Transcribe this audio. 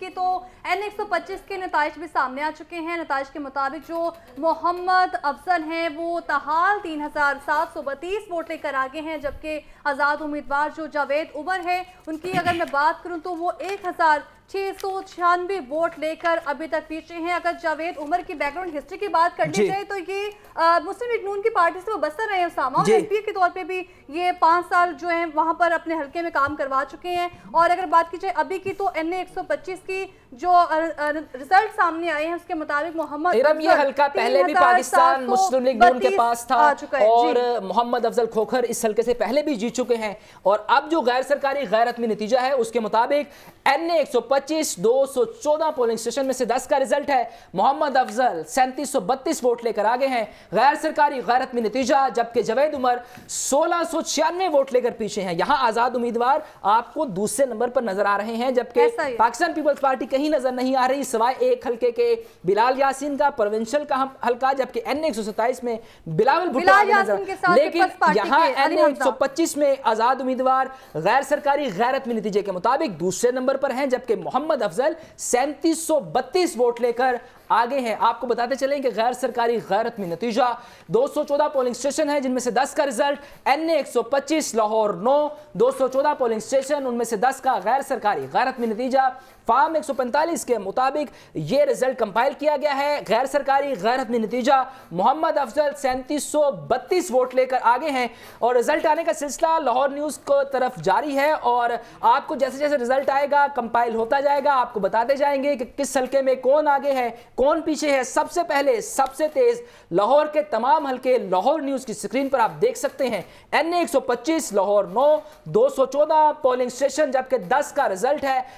के तो एन एक के नतज भी सामने आ चुके हैं नतज के मुताबिक जो मोहम्मद अफजल हैं वो तहाल तीन हज़ार सात सौ बत्तीस वोट लेकर आगे हैं जबकि आज़ाद उम्मीदवार जो जावेद उमर है उनकी अगर मैं बात करूँ तो वो एक हज़ार छह वोट लेकर अभी तक पीछे हैं अगर जावेद उमर की बैकग्राउंड हिस्ट्री की बात कर ली जाए तो ये मुस्लिम लीग नून की पार्टी से वो बस्तर रहे हैं उसामा और एमपी के तौर पे भी ये पांच साल जो है वहां पर अपने हल्के में काम करवा चुके हैं और अगर बात की जाए अभी की तो एन ए की जो रिजल्ट सामने आए हैं उसके मुताबिक मोहम्मद ये हल्का पहले भी पाकिस्तान मुस्लिम लीग नून के पास था और मोहम्मद अफजल खोखर इस हल्के से पहले भी जीत चुके हैं और अब जो गैर सरकारी गैरतमी नतीजा है उसके मुताबिक एन ए पच्चीस दो सौ चौदह पोलिंग स्टेशन में से दस का रिजल्ट है मोहम्मद अफजल सैंतीस सौ बत्तीस वोट लेकर आगे हैं गैर सरकारी गैरत में नतीजा जबकि जवेद उमर सोलह सौ छियानवे वोट लेकर पीछे हैं यहाँ आजाद उम्मीदवार आपको दूसरे नंबर पर नजर आ रहे हैं जबकि पाकिस्तान पीपल्स पार्टी कहीं नजर नहीं आ रही सवाए एक हल्के के बिलाल यासिन का प्रोविंशल का हल्का जबकि एन एक सौ सत्ताईस में बिलावल भुट्टो लेकिन यहाँ एन एक सौ पच्चीस में आजाद उम्मीदवार गैर सरकारी गैरत में नतीजे के मुताबिक दूसरे नंबर पर हैं जबकि मोहम्मद अफजल सैंतीस वोट लेकर आगे हैं आपको बताते चलें कि गैर सरकारी गैरत में नतीजा 214 पोलिंग स्टेशन है जिनमें से 10 का रिजल्ट एन ए एक लाहौर 9 214 पोलिंग स्टेशन उनमें से 10 का गैर सरकारी गैरत में नतीजा फार्म 145 के मुताबिक ये रिजल्ट कंपाइल किया गया है गैर सरकारी गैरत में नतीजा मोहम्मद अफजल सैंतीस वोट लेकर आगे हैं और रिजल्ट आने का सिलसिला लाहौर न्यूज़ को तरफ जारी है और आपको जैसे जैसे रिजल्ट आएगा कंपाइल होता जाएगा आपको बताते जाएंगे कि किस हल्के में कौन आगे है कौन पीछे है सबसे पहले सबसे तेज लाहौर के तमाम हल्के लाहौर न्यूज की स्क्रीन पर आप देख सकते हैं एन ए लाहौर नौ दो पोलिंग स्टेशन जबकि दस का रिजल्ट है